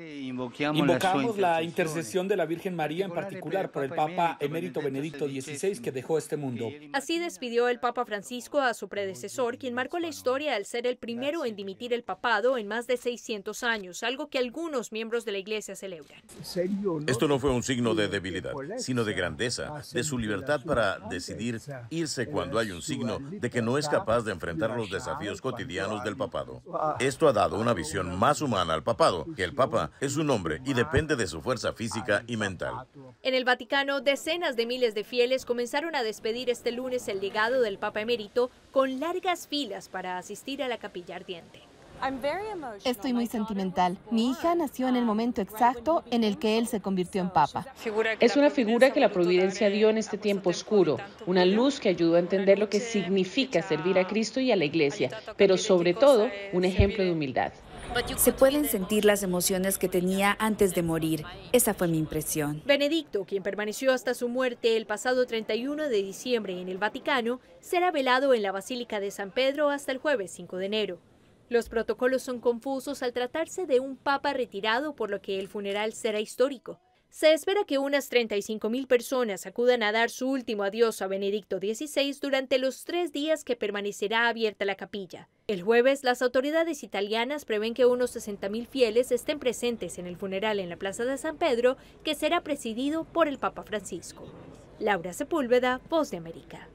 Invocamos la intercesión de la Virgen María en particular por el Papa emérito Benedicto XVI que dejó este mundo. Así despidió el Papa Francisco a su predecesor, quien marcó la historia al ser el primero en dimitir el papado en más de 600 años, algo que algunos miembros de la Iglesia celebran. Esto no fue un signo de debilidad, sino de grandeza, de su libertad para decidir irse cuando hay un signo de que no es capaz de enfrentar los desafíos cotidianos del papado. Esto ha dado una visión más humana al papado que el Papa es un hombre y depende de su fuerza física y mental. En el Vaticano, decenas de miles de fieles comenzaron a despedir este lunes el legado del Papa Emérito con largas filas para asistir a la capilla ardiente. Estoy muy sentimental. Mi hija nació en el um, momento exacto en el que él se convirtió en papa. Es una figura que la providencia dio en este tiempo oscuro, una luz que ayudó a entender lo que significa servir a Cristo y a la iglesia, pero sobre todo un ejemplo de humildad. Se pueden sentir las emociones que tenía antes de morir. Esa fue mi impresión. Benedicto, quien permaneció hasta su muerte el pasado 31 de diciembre en el Vaticano, será velado en la Basílica de San Pedro hasta el jueves 5 de enero. Los protocolos son confusos al tratarse de un papa retirado, por lo que el funeral será histórico. Se espera que unas 35.000 personas acudan a dar su último adiós a Benedicto XVI durante los tres días que permanecerá abierta la capilla. El jueves, las autoridades italianas prevén que unos 60.000 fieles estén presentes en el funeral en la Plaza de San Pedro, que será presidido por el Papa Francisco. Laura Sepúlveda, Voz de América.